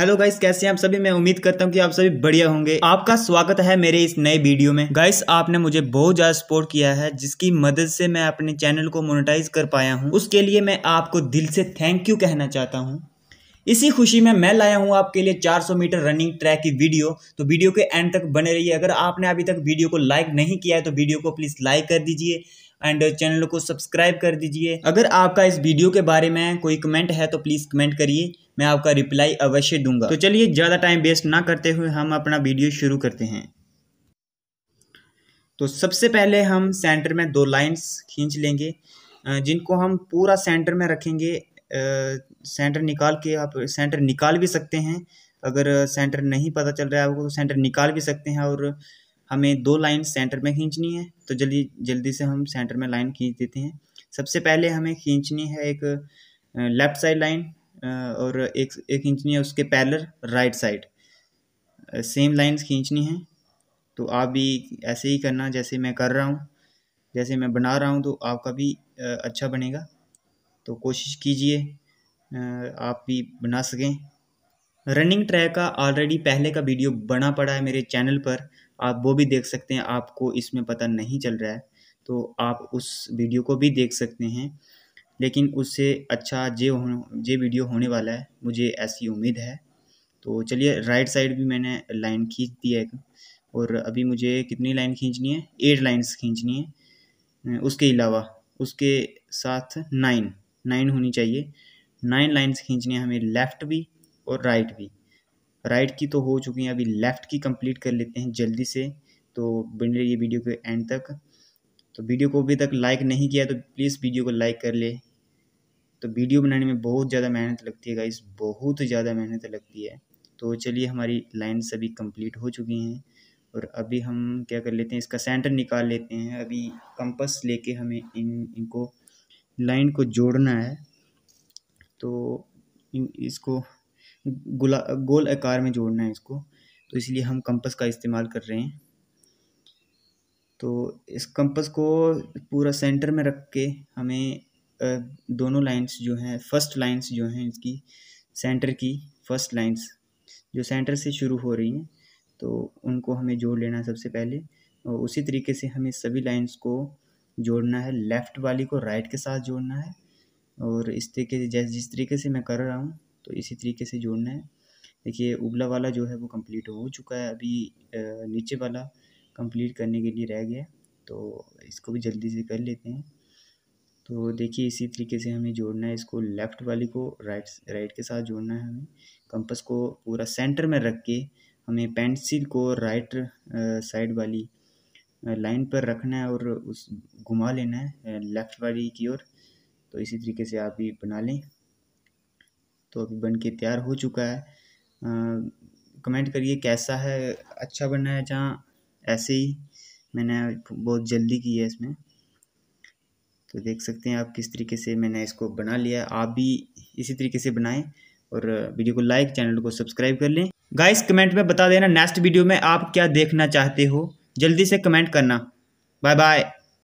hello guys कैसे हैं आप सभी मैं उम्मीद करता हूं कि आप सभी बढ़िया होंगे आपका स्वागत है मेरे इस नए वीडियो में गाइस आपने मुझे बहुत ज़्यादा सपोर्ट किया है जिसकी मदद से मैं अपने चैनल को मोनेटाइज कर पाया हूं उसके लिए मैं आपको दिल से थैंक यू कहना चाहता हूं इसी खुशी में मैं लाया हूं आपके लिए 400 मीटर रनिंग ट्रैक की वीडियो तो वीडियो के एंड तक बने रहिए अगर आपने अभी तक वीडियो को लाइक नहीं किया है तो वीडियो को प्लीज़ लाइक कर दीजिए एंड चैनल को सब्सक्राइब कर दीजिए अगर आपका इस वीडियो के बारे में कोई कमेंट है तो प्लीज़ कमेंट करिए मैं आपका रिप्लाई अवश्य दूंगा तो चलिए ज़्यादा टाइम वेस्ट ना करते हुए हम अपना वीडियो शुरू करते हैं तो सबसे पहले हम सेंटर में दो लाइन्स खींच लेंगे जिनको हम पूरा सेंटर में रखेंगे सेंटर निकाल के आप सेंटर निकाल भी सकते हैं अगर सेंटर नहीं पता चल रहा है आपको तो सेंटर निकाल भी सकते हैं और हमें दो लाइन सेंटर में खींचनी है तो जल्दी जल्दी से हम सेंटर में लाइन खींच देते हैं सबसे पहले हमें खींचनी है एक लेफ़्ट साइड लाइन और एक एक खींचनी है उसके parallel right side same lines खींचनी है तो आप भी ऐसे ही करना जैसे मैं कर रहा हूँ जैसे मैं बना रहा हूँ तो आपका भी अच्छा बनेगा तो कोशिश कीजिए आप भी बना सकें रनिंग ट्रैक का ऑलरेडी पहले का वीडियो बना पड़ा है मेरे चैनल पर आप वो भी देख सकते हैं आपको इसमें पता नहीं चल रहा है तो आप उस वीडियो को भी देख सकते हैं लेकिन उससे अच्छा जे हो जे वीडियो होने वाला है मुझे ऐसी उम्मीद है तो चलिए राइट साइड भी मैंने लाइन खींच दी है और अभी मुझे कितनी लाइन खींचनी है एट लाइन्स खींचनी है उसके अलावा उसके साथ नाइन नाइन होनी चाहिए नाइन लाइन्स खींचनी है हमें लेफ़्ट भी और राइट भी राइट की तो हो चुकी हैं अभी लेफ़्ट की कंप्लीट कर लेते हैं जल्दी से तो बने रहिए वीडियो के एंड तक तो वीडियो को अभी तक लाइक नहीं किया तो प्लीज़ वीडियो को लाइक कर ले तो वीडियो बनाने में बहुत ज़्यादा मेहनत लगती है गाइस बहुत ज़्यादा मेहनत लगती है तो चलिए हमारी लाइन सभी कंप्लीट हो चुकी हैं और अभी हम क्या कर लेते हैं इसका सेंटर निकाल लेते हैं अभी कंपस लेके हमें इन इनको लाइन को जोड़ना है तो इसको गुला गोल आकार में जोड़ना है इसको तो इसलिए हम कंपस का इस्तेमाल कर रहे हैं तो इस कंपस को पूरा सेंटर में रख के हमें दोनों लाइंस जो हैं फर्स्ट लाइंस जो हैं इसकी सेंटर की फर्स्ट लाइंस जो सेंटर से शुरू हो रही हैं तो उनको हमें जोड़ लेना है सबसे पहले और उसी तरीके से हमें सभी लाइंस को जोड़ना है लेफ़्ट वाली को राइट के साथ जोड़ना है और इस तरीके से जैसे जिस तरीके से मैं कर रहा हूँ तो इसी तरीके से जोड़ना है देखिए उबला वाला जो है वो कंप्लीट हो चुका है अभी नीचे वाला कंप्लीट करने के लिए रह गया तो इसको भी जल्दी से कर लेते हैं तो देखिए इसी तरीके से हमें जोड़ना है इसको लेफ़्ट वाली को राइट राइट के साथ जोड़ना है हमें कंपस को पूरा सेंटर में रख के हमें पेंसिल को राइट साइड वाली लाइन पर रखना है और उस घुमा लेना है लेफ़्ट वाली की ओर तो इसी तरीके से आप भी बना लें तो अभी बन के तैयार हो चुका है आ, कमेंट करिए कैसा है अच्छा बना है जहाँ ऐसे ही मैंने बहुत जल्दी की है इसमें तो देख सकते हैं आप किस तरीके से मैंने इसको बना लिया आप भी इसी तरीके से बनाएं और वीडियो को लाइक चैनल को सब्सक्राइब कर लें गाइस कमेंट में बता देना नेक्स्ट वीडियो में आप क्या देखना चाहते हो जल्दी से कमेंट करना बाय बाय